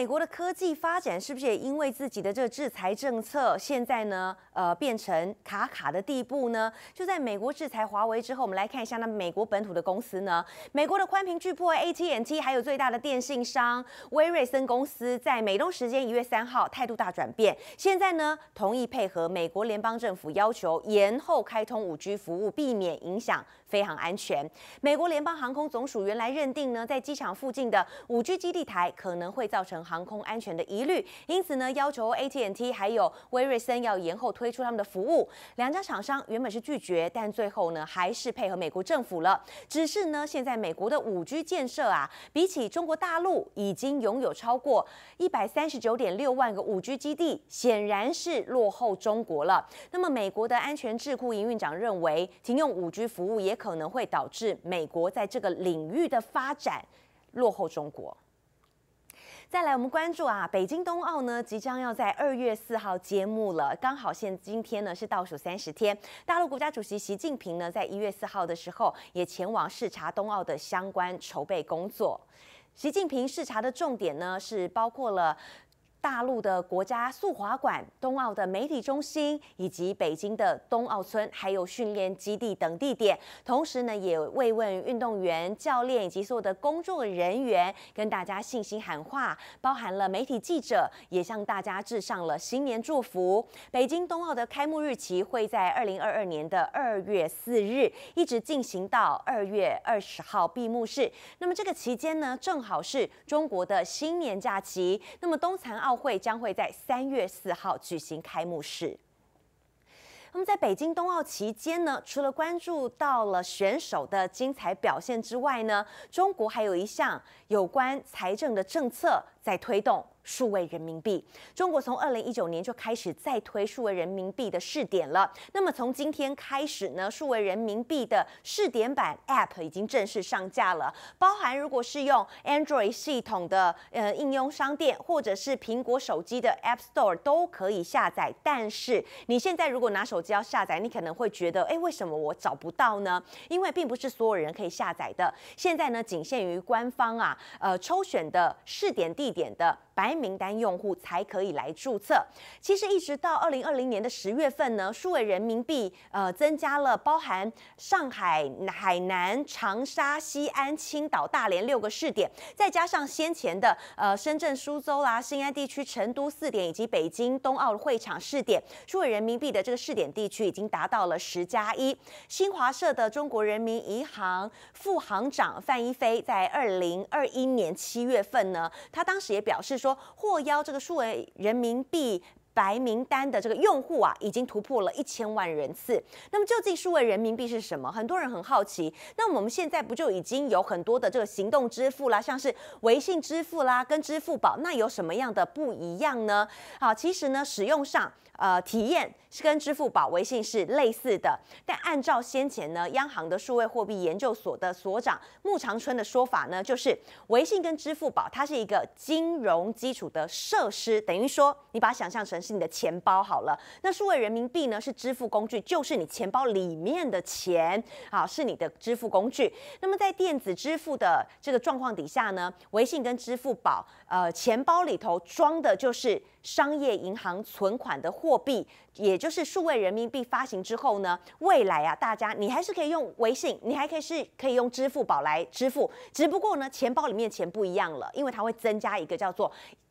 美国的科技发展是不是也因为自己的这制裁政策，现在呢，呃，变成卡卡的地步呢？就在美国制裁华为之后，我们来看一下那美国本土的公司呢。美国的宽频巨破 AT&T，还有最大的电信商威瑞森公司在美东时间一月三号态度大转变，现在呢同意配合美国联邦政府要求，延后开通五 G 服务，避免影响。非常安全。美国联邦航空总署原来认定呢，在机场附近的五 G 基地台可能会造成航空安全的疑虑，因此呢，要求 AT&T 还有威瑞森要延后推出他们的服务。两家厂商原本是拒绝，但最后呢，还是配合美国政府了。只是呢，现在美国的五 G 建设啊，比起中国大陆已经拥有超过一百三十九点六万个五 G 基地，显然是落后中国了。那么，美国的安全智库营运长认为，停用五 G 服务也。可能会导致美国在这个领域的发展落后中国。再来，我们关注啊，北京冬奥呢即将要在二月四号揭幕了，刚好现今天呢是倒数三十天。大陆国家主席习近平呢，在一月四号的时候也前往视察冬奥的相关筹备工作。习近平视察的重点呢，是包括了。大陆的国家速滑馆、冬奥的媒体中心，以及北京的冬奥村，还有训练基地等地点，同时呢也慰问运动员、教练以及所有的工作人员，跟大家信心喊话，包含了媒体记者，也向大家致上了新年祝福。北京冬奥的开幕日期会在二零二二年的二月四日，一直进行到二月二十号闭幕式。那么这个期间呢，正好是中国的新年假期。那么冬残奥。会将会在三月四号举行开幕式。那么，在北京冬奥期间呢，除了关注到了选手的精彩表现之外呢，中国还有一项有关财政的政策在推动。数位人民币，中国从二零一九年就开始再推数位人民币的试点了。那么从今天开始呢，数位人民币的试点版 App 已经正式上架了。包含如果是用 Android 系统的呃应用商店，或者是苹果手机的 App Store 都可以下载。但是你现在如果拿手机要下载，你可能会觉得，哎，为什么我找不到呢？因为并不是所有人可以下载的。现在呢，仅限于官方啊，呃，抽选的试点地点的。白名单用户才可以来注册。其实一直到二零二零年的十月份呢，数位人民币呃增加了包含上海、海南、长沙、西安、青岛、大连六个试点，再加上先前的呃深圳、苏州啦、西安地区、成都试点以及北京冬奥会场试点，数位人民币的这个试点地区已经达到了十加一。新华社的中国人民银行副行长范一飞在二零二一年七月份呢，他当时也表示说。获邀这个数位人民币白名单的这个用户啊，已经突破了一千万人次。那么究竟数位人民币是什么？很多人很好奇。那我们现在不就已经有很多的这个行动支付啦，像是微信支付啦，跟支付宝，那有什么样的不一样呢？好，其实呢，使用上呃体验。是跟支付宝、微信是类似的，但按照先前呢，央行的数位货币研究所的所长穆长春的说法呢，就是微信跟支付宝，它是一个金融基础的设施，等于说你把它想象成是你的钱包好了。那数位人民币呢，是支付工具，就是你钱包里面的钱，啊，是你的支付工具。那么在电子支付的这个状况底下呢，微信跟支付宝，呃，钱包里头装的就是。商业银行存款的货币，也就是数位人民币发行之后呢，未来啊，大家你还是可以用微信，你还可以是可以用支付宝来支付，只不过呢，钱包里面钱不一样了，因为它会增加一个叫做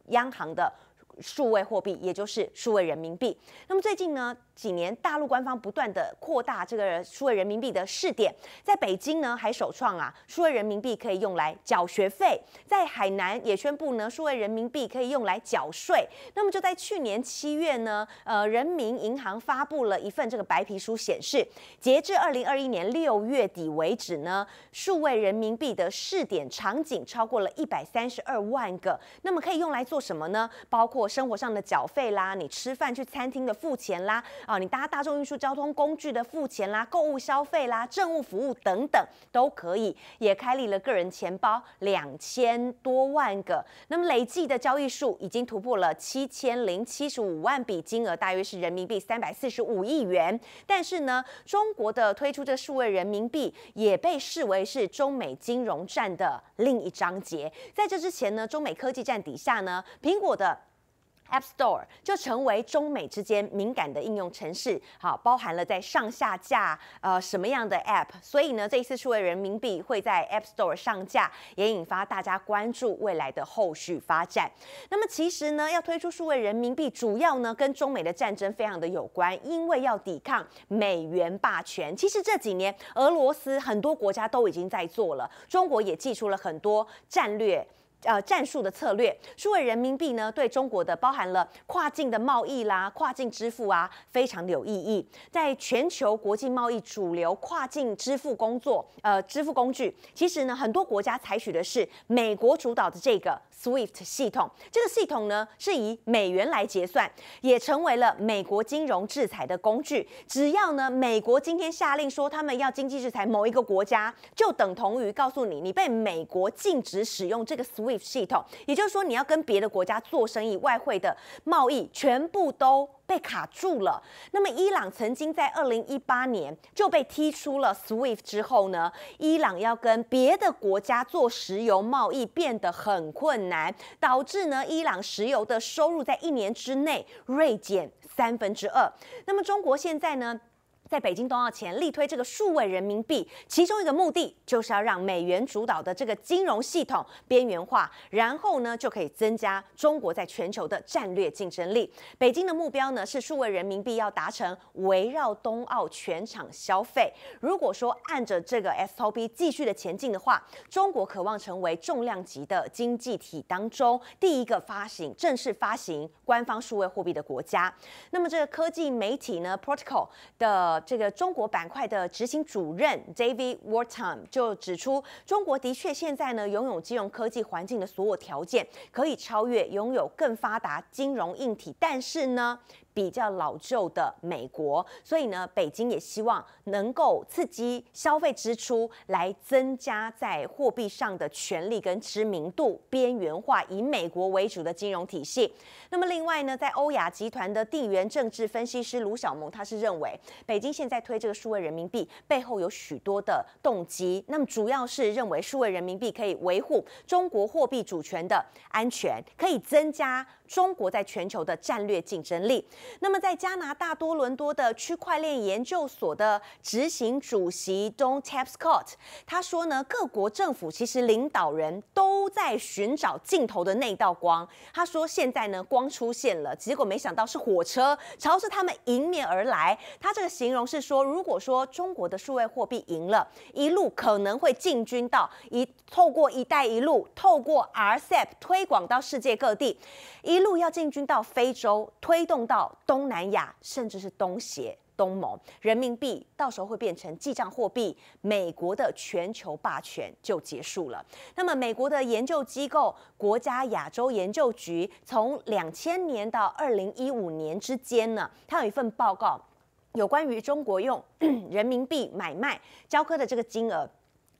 央行的数位货币，也就是数位人民币。那么最近呢？几年，大陆官方不断的扩大这个数位人民币的试点，在北京呢还首创啊，数位人民币可以用来缴学费，在海南也宣布呢，数位人民币可以用来缴税。那么就在去年七月呢，呃，人民银行发布了一份这个白皮书，显示截至二零二一年六月底为止呢，数位人民币的试点场景超过了一百三十二万个。那么可以用来做什么呢？包括生活上的缴费啦，你吃饭去餐厅的付钱啦。啊，你搭大众运输交通工具的付钱啦、购物消费啦、政务服务等等都可以，也开立了个人钱包两千多万个，那么累计的交易数已经突破了七千零七十五万笔，金额大约是人民币三百四十五亿元。但是呢，中国的推出这数位人民币也被视为是中美金融战的另一章节。在这之前呢，中美科技战底下呢，苹果的。App Store 就成为中美之间敏感的应用程式，好包含了在上下架呃什么样的 App，所以呢这一次数位人民币会在 App Store 上架，也引发大家关注未来的后续发展。那么其实呢要推出数位人民币，主要呢跟中美的战争非常的有关，因为要抵抗美元霸权。其实这几年俄罗斯很多国家都已经在做了，中国也寄出了很多战略。呃，战术的策略，数位人民币呢，对中国的包含了跨境的贸易啦、跨境支付啊，非常的有意义。在全球国际贸易主流跨境支付工作，呃，支付工具，其实呢，很多国家采取的是美国主导的这个。SWIFT 系统，这个系统呢是以美元来结算，也成为了美国金融制裁的工具。只要呢，美国今天下令说他们要经济制裁某一个国家，就等同于告诉你，你被美国禁止使用这个 SWIFT 系统，也就是说，你要跟别的国家做生意、外汇的贸易，全部都。被卡住了。那么，伊朗曾经在二零一八年就被踢出了 SWIFT 之后呢，伊朗要跟别的国家做石油贸易变得很困难，导致呢，伊朗石油的收入在一年之内锐减三分之二。那么，中国现在呢？在北京冬奥前力推这个数位人民币，其中一个目的就是要让美元主导的这个金融系统边缘化，然后呢就可以增加中国在全球的战略竞争力。北京的目标呢是数位人民币要达成围绕冬奥全场消费。如果说按着这个 SOP 继续的前进的话，中国渴望成为重量级的经济体当中第一个发行正式发行官方数位货币的国家。那么这个科技媒体呢，Protocol 的。这个中国板块的执行主任 David w a r t o n 就指出，中国的确现在呢拥有金融科技环境的所有条件，可以超越拥有更发达金融硬体，但是呢。比较老旧的美国，所以呢，北京也希望能够刺激消费支出，来增加在货币上的权力跟知名度，边缘化以美国为主的金融体系。那么，另外呢，在欧亚集团的地缘政治分析师卢小萌，他是认为，北京现在推这个数位人民币背后有许多的动机。那么，主要是认为数位人民币可以维护中国货币主权的安全，可以增加。中国在全球的战略竞争力。那么，在加拿大多伦多的区块链研究所的执行主席 Don Tapscott 他说呢，各国政府其实领导人都在寻找尽头的那道光。他说，现在呢，光出现了，结果没想到是火车朝着他们迎面而来。他这个形容是说，如果说中国的数位货币赢了，一路可能会进军到一，透过一带一路，透过 RCEP 推广到世界各地。一一路要进军到非洲，推动到东南亚，甚至是东协、东盟，人民币到时候会变成记账货币，美国的全球霸权就结束了。那么，美国的研究机构国家亚洲研究局，从两千年到二零一五年之间呢，它有一份报告，有关于中国用 人民币买卖、交割的这个金额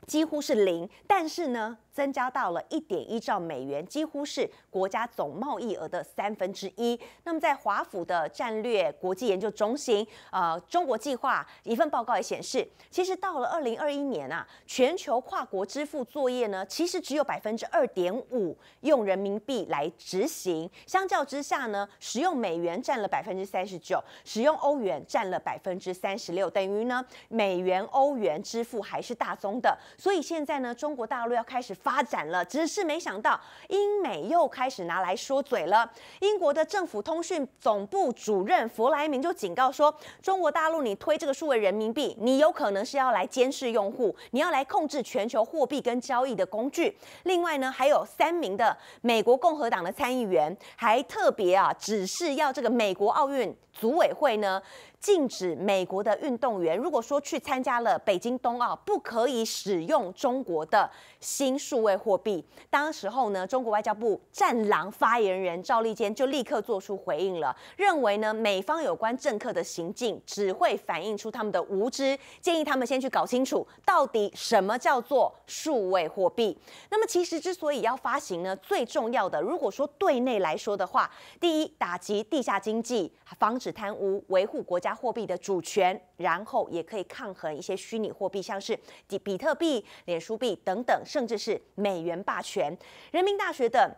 几乎是零，但是呢？增加到了一点一兆美元，几乎是国家总贸易额的三分之一。那么，在华府的战略国际研究中心，呃，中国计划一份报告也显示，其实到了二零二一年啊，全球跨国支付作业呢，其实只有百分之二点五用人民币来执行，相较之下呢，使用美元占了百分之三十九，使用欧元占了百分之三十六，等于呢，美元、欧元支付还是大宗的。所以现在呢，中国大陆要开始发。发展了，只是没想到英美又开始拿来说嘴了。英国的政府通讯总部主任弗莱明就警告说：“中国大陆，你推这个数位人民币，你有可能是要来监视用户，你要来控制全球货币跟交易的工具。”另外呢，还有三名的美国共和党的参议员还特别啊，指示要这个美国奥运组委会呢。禁止美国的运动员，如果说去参加了北京冬奥，不可以使用中国的新数位货币。当时候呢，中国外交部战狼发言人赵立坚就立刻做出回应了，认为呢美方有关政客的行径只会反映出他们的无知，建议他们先去搞清楚到底什么叫做数位货币。那么其实之所以要发行呢，最重要的如果说对内来说的话，第一打击地下经济，防止贪污，维护国家。货币的主权，然后也可以抗衡一些虚拟货币，像是比比特币、脸书币等等，甚至是美元霸权。人民大学的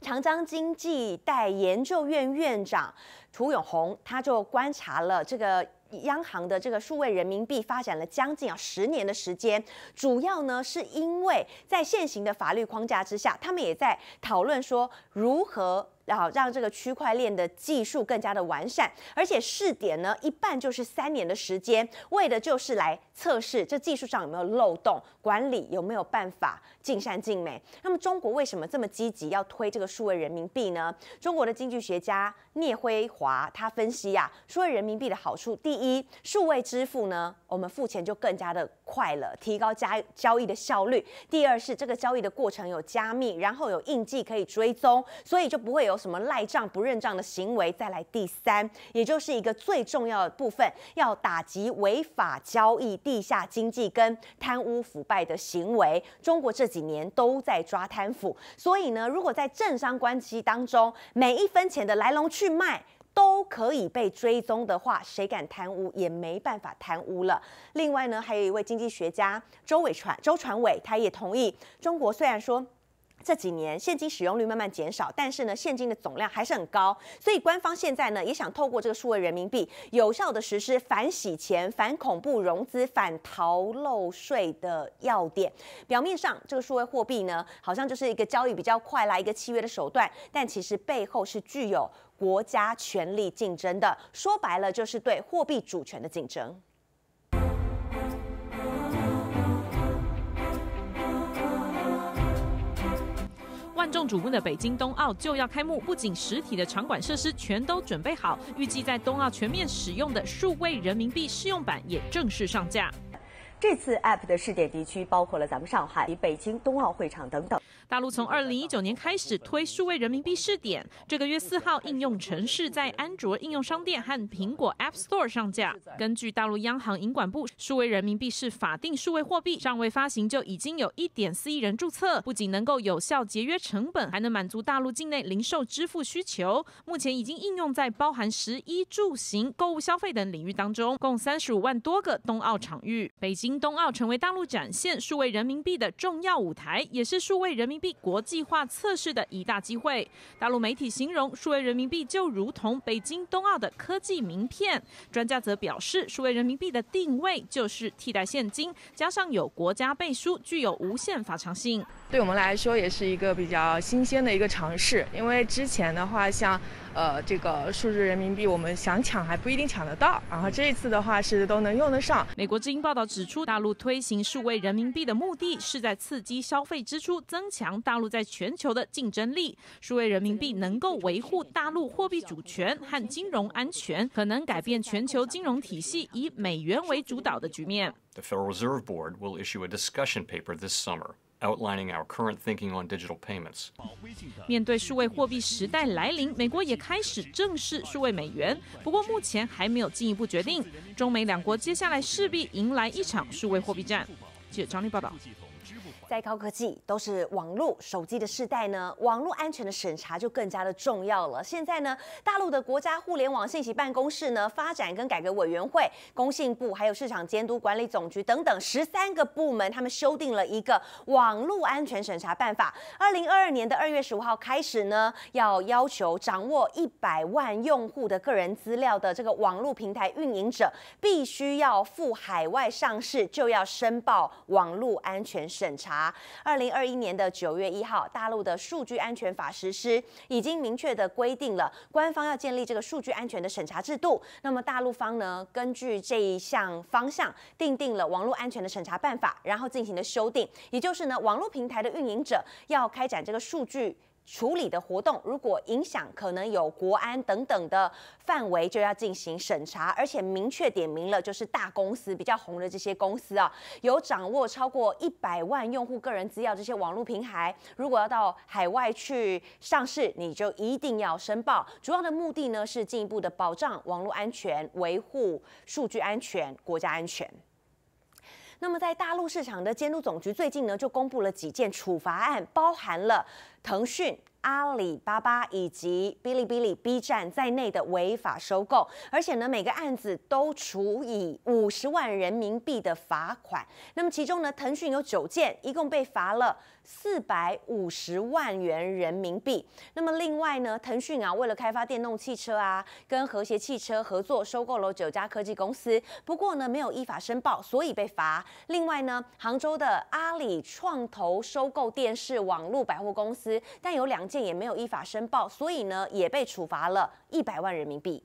长江经济带研究院院长涂永红，他就观察了这个央行的这个数位人民币发展了将近啊十年的时间，主要呢是因为在现行的法律框架之下，他们也在讨论说如何。然后让这个区块链的技术更加的完善，而且试点呢，一半就是三年的时间，为的就是来测试这技术上有没有漏洞，管理有没有办法尽善尽美。那么中国为什么这么积极要推这个数位人民币呢？中国的经济学家聂辉华他分析呀，数位人民币的好处，第一，数位支付呢，我们付钱就更加的快了，提高交交易的效率；第二是这个交易的过程有加密，然后有印记可以追踪，所以就不会有。有什么赖账不认账的行为，再来第三，也就是一个最重要的部分，要打击违法交易、地下经济跟贪污腐败的行为。中国这几年都在抓贪腐，所以呢，如果在政商关系当中，每一分钱的来龙去脉都可以被追踪的话，谁敢贪污也没办法贪污了。另外呢，还有一位经济学家周伟传周传伟，他也同意，中国虽然说。这几年现金使用率慢慢减少，但是呢，现金的总量还是很高。所以官方现在呢，也想透过这个数位人民币，有效的实施反洗钱、反恐怖融资、反逃漏税的要点。表面上这个数位货币呢，好像就是一个交易比较快、来一个契约的手段，但其实背后是具有国家权力竞争的。说白了，就是对货币主权的竞争。万众瞩目的北京冬奥就要开幕，不仅实体的场馆设施全都准备好，预计在冬奥全面使用的数位人民币试用版也正式上架。这次 App 的试点地区包括了咱们上海、以北京冬奥会场等等。大陆从二零一九年开始推数位人民币试点，这个月四号应用程式在安卓应用商店和苹果 App Store 上架。根据大陆央行银管部，数位人民币是法定数位货币，尚未发行就已经有一点四亿人注册。不仅能够有效节约成本，还能满足大陆境内零售支付需求。目前已经应用在包含十一住行、购物消费等领域当中，共三十五万多个冬奥场域，北京。冬奥成为大陆展现数位人民币的重要舞台，也是数位人民币国际化测试的一大机会。大陆媒体形容数位人民币就如同北京冬奥的科技名片。专家则表示，数位人民币的定位就是替代现金，加上有国家背书，具有无限法偿性。对我们来说也是一个比较新鲜的一个尝试，因为之前的话，像呃这个数字人民币，我们想抢还不一定抢得到。然后这一次的话是都能用得上。美国《之音》报道指出，大陆推行数位人民币的目的是在刺激消费支出，增强大陆在全球的竞争力。数位人民币能够维护大陆货币主权和金融安全，可能改变全球金融体系以美元为主导的局面。The Federal Reserve Board will issue a discussion paper this summer. outlining our current thinking on digital payments。面对数位货币时代来临，美国也开始正式数位美元，不过目前还没有进一步决定。中美两国接下来势必迎来一场数位货币战。记者张丽报道。在高科技都是网络手机的时代呢，网络安全的审查就更加的重要了。现在呢，大陆的国家互联网信息办公室呢，发展跟改革委员会、工信部还有市场监督管理总局等等十三个部门，他们修订了一个网络安全审查办法。二零二二年的二月十五号开始呢，要要求掌握一百万用户的个人资料的这个网络平台运营者，必须要赴海外上市就要申报网络安全审查。二零二一年的九月一号，大陆的数据安全法实施，已经明确的规定了，官方要建立这个数据安全的审查制度。那么大陆方呢，根据这一项方向，订定了网络安全的审查办法，然后进行了修订，也就是呢，网络平台的运营者要开展这个数据。处理的活动，如果影响可能有国安等等的范围，就要进行审查，而且明确点明了，就是大公司比较红的这些公司啊，有掌握超过一百万用户个人资料这些网络平台，如果要到海外去上市，你就一定要申报。主要的目的呢，是进一步的保障网络安全，维护数据安全、国家安全。那么，在大陆市场的监督总局最近呢，就公布了几件处罚案，包含了腾讯、阿里巴巴以及哔哩哔哩、B 站在内的违法收购，而且呢，每个案子都处以五十万人民币的罚款。那么，其中呢，腾讯有九件，一共被罚了。四百五十万元人民币。那么另外呢，腾讯啊，为了开发电动汽车啊，跟和谐汽车合作收购了九家科技公司，不过呢，没有依法申报，所以被罚。另外呢，杭州的阿里创投收购电视网络百货公司，但有两件也没有依法申报，所以呢，也被处罚了一百万人民币。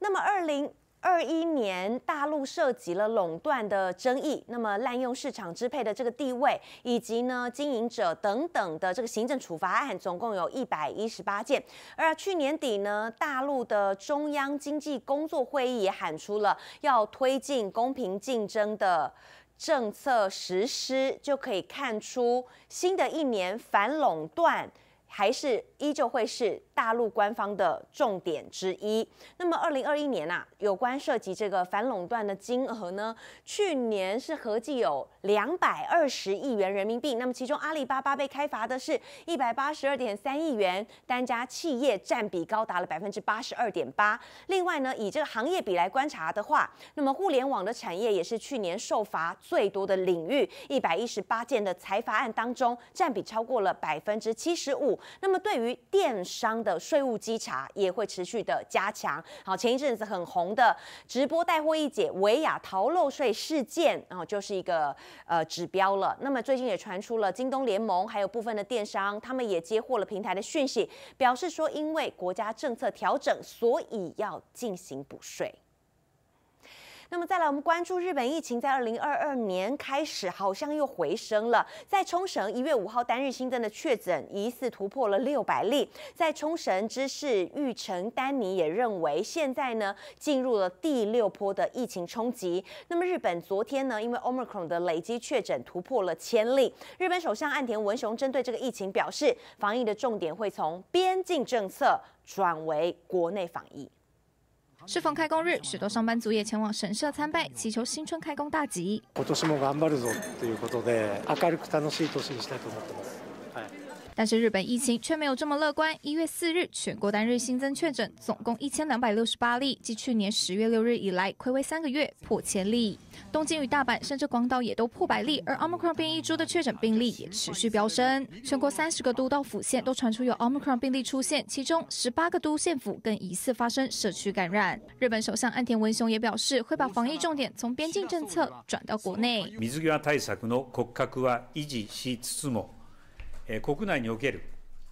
那么二零。二一年大陆涉及了垄断的争议，那么滥用市场支配的这个地位，以及呢经营者等等的这个行政处罚案，总共有一百一十八件。而去年底呢，大陆的中央经济工作会议也喊出了要推进公平竞争的政策实施，就可以看出新的一年反垄断。还是依旧会是大陆官方的重点之一。那么，二零二一年呐，有关涉及这个反垄断的金额呢，去年是合计有两百二十亿元人民币。那么，其中阿里巴巴被开罚的是一百八十二点三亿元，单家企业占比高达了百分之八十二点八。另外呢，以这个行业比来观察的话，那么互联网的产业也是去年受罚最多的领域，一百一十八件的财罚案当中，占比超过了百分之七十五。那么，对于电商的税务稽查也会持续的加强。好，前一阵子很红的直播带货一姐维亚逃漏税事件啊，就是一个呃指标了。那么最近也传出了京东联盟还有部分的电商，他们也接获了平台的讯息，表示说因为国家政策调整，所以要进行补税。那么再来，我们关注日本疫情，在二零二二年开始，好像又回升了。在冲绳，一月五号单日新增的确诊疑似突破了六百例。在冲绳知事玉成丹尼也认为，现在呢进入了第六波的疫情冲击。那么日本昨天呢，因为 omicron 的累积确诊突破了千例，日本首相岸田文雄针对这个疫情表示，防疫的重点会从边境政策转为国内防疫。适逢开工日，许多上班族也前往神社参拜，祈求新春开工大吉。但是日本疫情却没有这么乐观。一月四日，全国单日新增确诊总共一千两百六十八例，继去年十月六日以来，亏为三个月破千例。东京与大阪，甚至广岛也都破百例，而 Omicron 变异株的确诊病例也持续飙升。全国三十个都道府县都传出有 Omicron 病例出现，其中十八个都县府更疑似发生社区感染。日本首相岸田文雄也表示，会把防疫重点从边境政策转到国内。国内における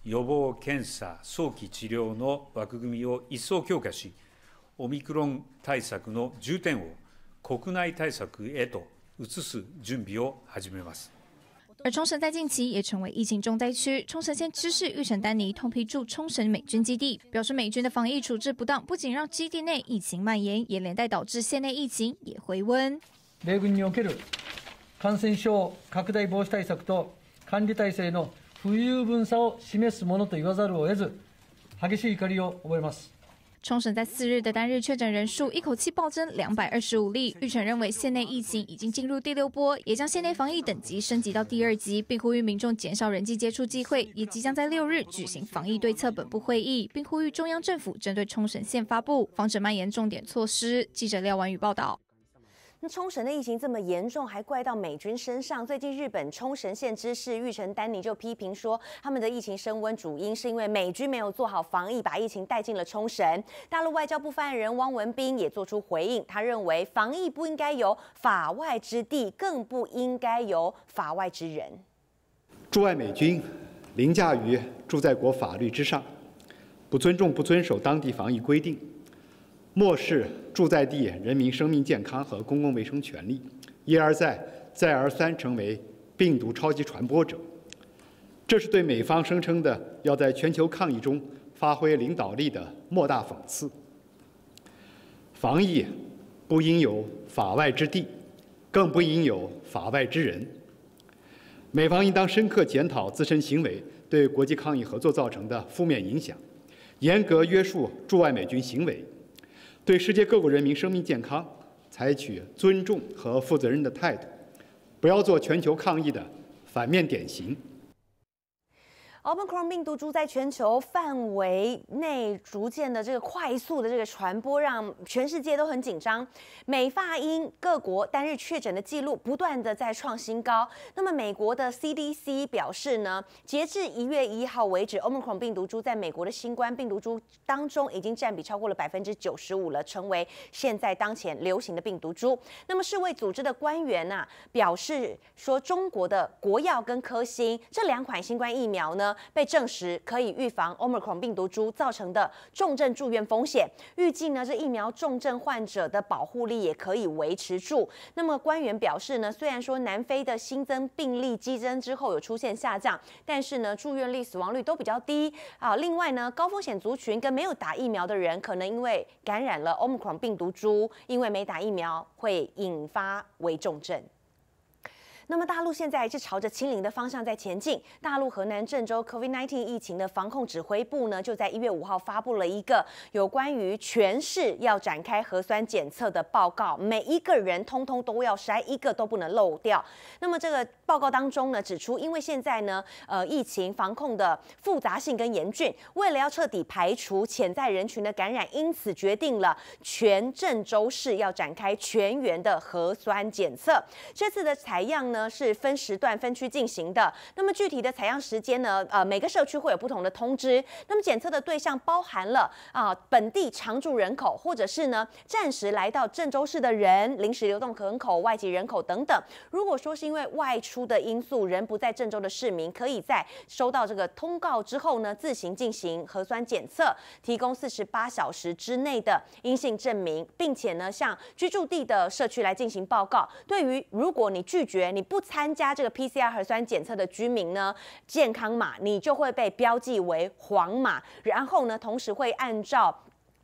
予防検査、早期治療の枠組みを一層強化し、オミクロン対策の重点を国内対策へと移す準備を始めます。而冲绳在近期也成为疫情重灾区。冲绳县知事玉城丹尼批驻冲绳美军基地，表示美军的防疫处置不当，不仅让基地内疫情蔓延，也连带导致县内疫情也回温。米軍における感染症拡大防止対策と管理体制の冲绳在四日的单日确诊人数一口气暴增两百二十五例。预成认为县内疫情已经进入第六波，也将县内防疫等级升级到第二级，并呼吁民众减少人际接触机会。也即将在六日举行防疫对策本部会议，并呼吁中央政府针对冲绳县发布防止蔓延重点措施。记者廖婉宇报道。那冲绳的疫情这么严重，还怪到美军身上？最近日本冲绳县知事玉成丹尼就批评说，他们的疫情升温主因是因为美军没有做好防疫，把疫情带进了冲绳。大陆外交部发言人汪文斌也做出回应，他认为防疫不应该由法外之地，更不应该由法外之人。驻外美军凌驾于驻在国法律之上，不尊重、不遵守当地防疫规定。漠视住在地人民生命健康和公共卫生权利，一而再、再而三成为病毒超级传播者，这是对美方声称的要在全球抗疫中发挥领导力的莫大讽刺。防疫不应有法外之地，更不应有法外之人。美方应当深刻检讨自身行为对国际抗疫合作造成的负面影响，严格约束驻外美军行为。对世界各国人民生命健康，采取尊重和负责任的态度，不要做全球抗疫的反面典型。奥密克戎病毒株在全球范围内逐渐的这个快速的这个传播，让全世界都很紧张。美、法、英各国单日确诊的记录不断的在创新高。那么美国的 CDC 表示呢，截至一月一号为止，奥密克戎病毒株在美国的新冠病毒株当中已经占比超过了百分之九十五了，成为现在当前流行的病毒株。那么世卫组织的官员呐表示说，中国的国药跟科兴这两款新冠疫苗呢。被证实可以预防 Omicron 病毒株造成的重症住院风险。预计呢，这疫苗重症患者的保护力也可以维持住。那么官员表示呢，虽然说南非的新增病例激增之后有出现下降，但是呢，住院率、死亡率都比较低啊。另外呢，高风险族群跟没有打疫苗的人，可能因为感染了 Omicron 病毒株，因为没打疫苗会引发危重症。那么大陆现在是朝着清零的方向在前进。大陆河南郑州 COVID-19 疫情的防控指挥部呢，就在一月五号发布了一个有关于全市要展开核酸检测的报告，每一个人通通都要筛，一个都不能漏掉。那么这个报告当中呢，指出因为现在呢，呃，疫情防控的复杂性跟严峻，为了要彻底排除潜在人群的感染，因此决定了全郑州市要展开全员的核酸检测。这次的采样呢？呢是分时段分区进行的。那么具体的采样时间呢？呃，每个社区会有不同的通知。那么检测的对象包含了啊本地常住人口，或者是呢暂时来到郑州市的人、临时流动人口、外籍人口等等。如果说是因为外出的因素，人不在郑州的市民，可以在收到这个通告之后呢，自行进行核酸检测，提供四十八小时之内的阴性证明，并且呢向居住地的社区来进行报告。对于如果你拒绝你。不参加这个 PCR 核酸检测的居民呢，健康码你就会被标记为黄码，然后呢，同时会按照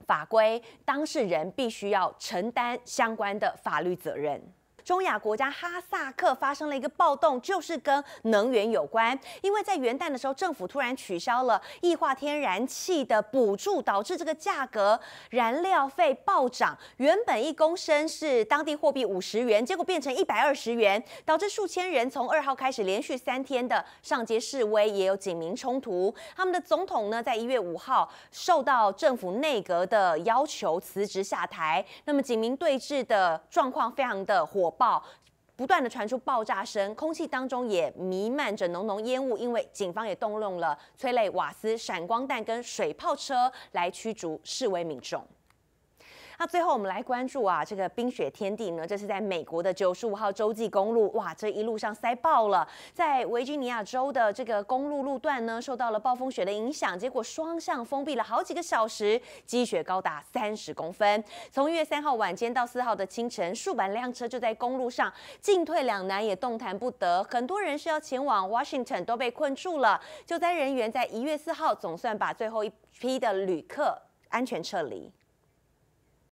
法规，当事人必须要承担相关的法律责任。中亚国家哈萨克发生了一个暴动，就是跟能源有关。因为在元旦的时候，政府突然取消了液化天然气的补助，导致这个价格燃料费暴涨。原本一公升是当地货币五十元，结果变成一百二十元，导致数千人从二号开始连续三天的上街示威，也有警民冲突。他们的总统呢，在一月五号受到政府内阁的要求辞职下台。那么警民对峙的状况非常的火。爆不断的传出爆炸声，空气当中也弥漫着浓浓烟雾，因为警方也动用了催泪瓦斯、闪光弹跟水炮车来驱逐示威民众。那最后我们来关注啊，这个冰雪天地呢，这是在美国的九十五号洲际公路，哇，这一路上塞爆了。在维吉尼亚州的这个公路路段呢，受到了暴风雪的影响，结果双向封闭了好几个小时，积雪高达三十公分。从一月三号晚间到四号的清晨，数百辆车就在公路上进退两难，也动弹不得。很多人是要前往 Washington 都被困住了。救灾人员在一月四号总算把最后一批的旅客安全撤离。